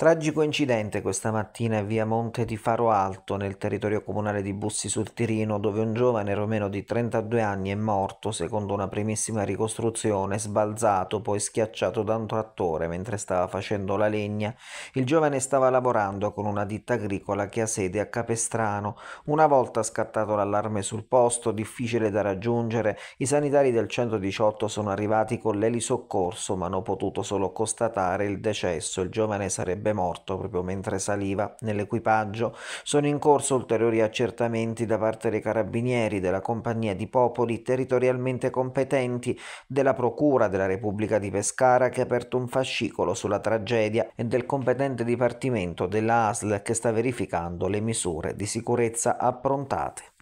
Tragico incidente questa mattina a via Monte di Faro Alto, nel territorio comunale di Bussi sul Tirino, dove un giovane romeno di 32 anni è morto, secondo una primissima ricostruzione, sbalzato, poi schiacciato da un trattore mentre stava facendo la legna. Il giovane stava lavorando con una ditta agricola che ha sede a Capestrano. Una volta scattato l'allarme sul posto, difficile da raggiungere, i sanitari del 118 sono arrivati con l'elisoccorso, ma hanno potuto solo constatare il decesso. Il giovane sarebbe sarebbe morto proprio mentre saliva nell'equipaggio. Sono in corso ulteriori accertamenti da parte dei carabinieri, della compagnia di popoli territorialmente competenti, della Procura della Repubblica di Pescara che ha aperto un fascicolo sulla tragedia e del competente dipartimento della ASL che sta verificando le misure di sicurezza approntate.